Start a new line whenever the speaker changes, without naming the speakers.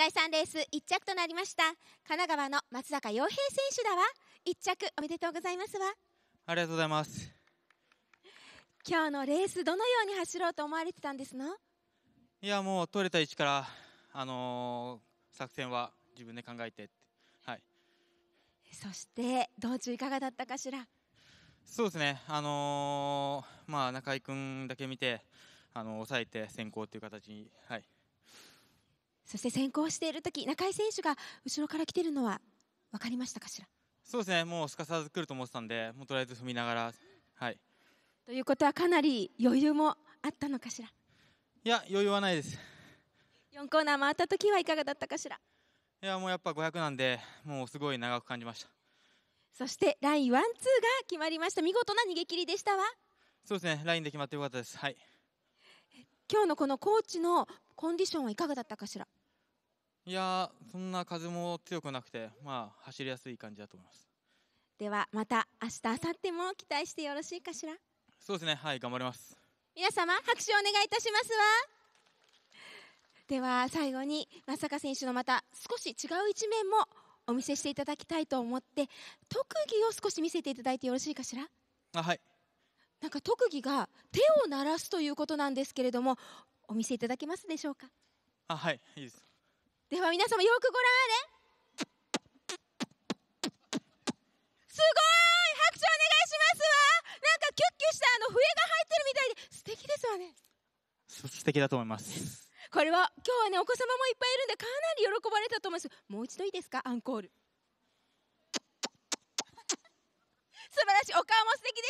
第3レース1着となりました神奈川の松坂洋平選手だわ1着おめでとうございますわ
ありがとうございます
今日のレースどのように走ろうと思われてたんですの
いやもう取れた位置からあのー、作戦は自分で考えててはいそし
て道中いかがだったかしら
そうですねあのー、まあ中井んだけ見てあの抑えて先行という形にはいそして
先行している時中井選手が後ろから来ているのは分かりましたかしら
そうですね、もうすかさず来ると思ってたんで、もうとりあえず踏みながら。はい、
ということは、かなり余裕もあったのかしら
いや、余裕はないです。
4コーナー回ったときはいかがだったかしら
いや、もうやっぱ500なんで、もうすごい長く感じました。
そしてラインワン、ツーが決まりました、見事な逃げ切りでしたわ。
そうですね、ラインで決まってよかったです。はい
今日のこのコーチのコンディションはいかがだったかしら
いやそんな風も強くなくて、まあ、走りやすい感じだと思いますで
はまた明日明後日も期待してよろしいかしら
そうですねはい頑張ります
皆様拍手をお願いいたしますわでは最後に松坂選手のまた少し違う一面もお見せしていただきたいと思って特技を少し見せていただいてよろしいかしらあはいなんか特技が手を鳴らすということなんですけれどもお見せいただけますでしょうか
あはいいいです
では皆様よくご覧あれすごい拍手お願いしますわなんかキュッキュしたあの笛が入ってるみたいで素敵ですわね
素敵だと思います
これは今日はねお子様もいっぱいいるんでかなり喜ばれたと思いますもう一度いいですかアンコール
素晴らしいお顔も素敵です